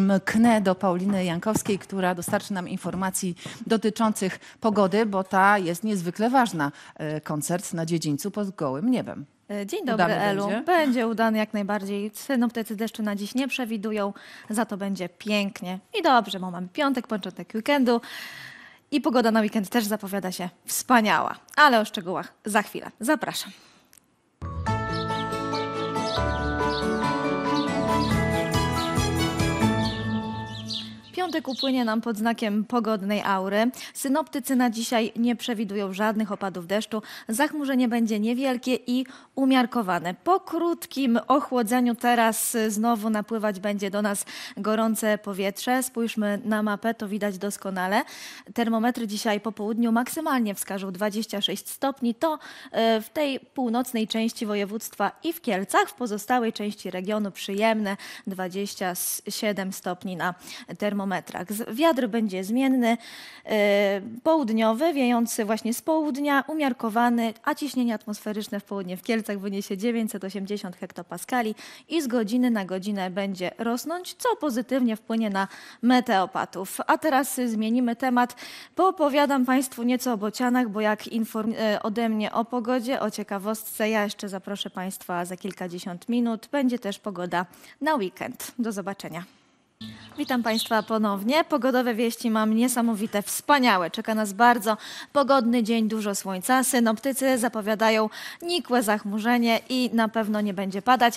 mknę do Pauliny Jankowskiej, która dostarczy nam informacji dotyczących pogody, bo ta jest niezwykle ważna. E, koncert na dziedzińcu pod gołym niebem. E, dzień dobry, udany Elu. Będzie? będzie udany jak najbardziej. Synoptycy deszczu na dziś nie przewidują, za to będzie pięknie. I dobrze, bo mamy piątek, początek weekendu. I pogoda na weekend też zapowiada się wspaniała, ale o szczegółach za chwilę. Zapraszam. Piątek upłynie nam pod znakiem pogodnej aury. Synoptycy na dzisiaj nie przewidują żadnych opadów deszczu. Zachmurzenie będzie niewielkie i umiarkowane. Po krótkim ochłodzeniu teraz znowu napływać będzie do nas gorące powietrze. Spójrzmy na mapę, to widać doskonale. Termometry dzisiaj po południu maksymalnie wskażą 26 stopni. To e, w tej północnej części województwa i w Kielcach, w pozostałej części regionu przyjemne 27 stopni na termometrze kilometrach. Wiatr będzie zmienny, y, południowy, wiejący właśnie z południa, umiarkowany, a ciśnienie atmosferyczne w południe w Kielcach wyniesie 980 hektopaskali i z godziny na godzinę będzie rosnąć, co pozytywnie wpłynie na meteopatów. A teraz zmienimy temat. Poopowiadam Państwu nieco o bocianach, bo jak inform- y, ode mnie o pogodzie, o ciekawostce, ja jeszcze zaproszę Państwa za kilkadziesiąt minut. Będzie też pogoda na weekend. Do zobaczenia. Witam Państwa ponownie. Pogodowe wieści mam niesamowite, wspaniałe. Czeka nas bardzo pogodny dzień, dużo słońca. Synoptycy zapowiadają nikłe zachmurzenie i na pewno nie będzie padać.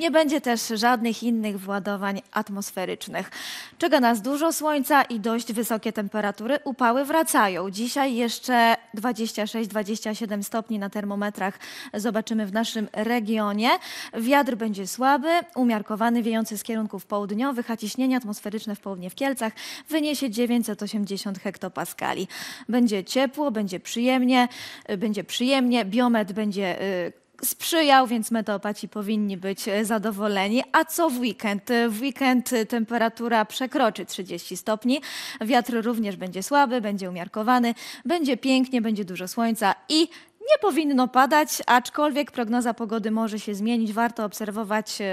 Nie będzie też żadnych innych władowań atmosferycznych. Czeka nas dużo słońca i dość wysokie temperatury. Upały wracają. Dzisiaj jeszcze 26-27 stopni na termometrach zobaczymy w naszym regionie. Wiatr będzie słaby, umiarkowany, wiejący z kierunków południowych, a ciśnienie atmosferyczne atmosferyczne w południe w Kielcach wyniesie 980 hektopaskali. Będzie ciepło, będzie przyjemnie, y, będzie przyjemnie, biomet będzie y, sprzyjał, więc meteopaci powinni być y, zadowoleni. A co w weekend? W weekend temperatura przekroczy 30 stopni, wiatr również będzie słaby, będzie umiarkowany, będzie pięknie, będzie dużo słońca i nie powinno padać, aczkolwiek prognoza pogody może się zmienić. Warto obserwować. Yy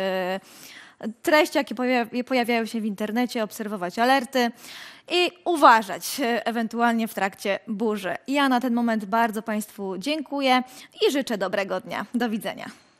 treści, jakie pojawiają się w internecie, obserwować alerty i uważać e, ewentualnie w trakcie burzy. Ja na ten moment bardzo Państwu dziękuję i życzę dobrego dnia. Do widzenia.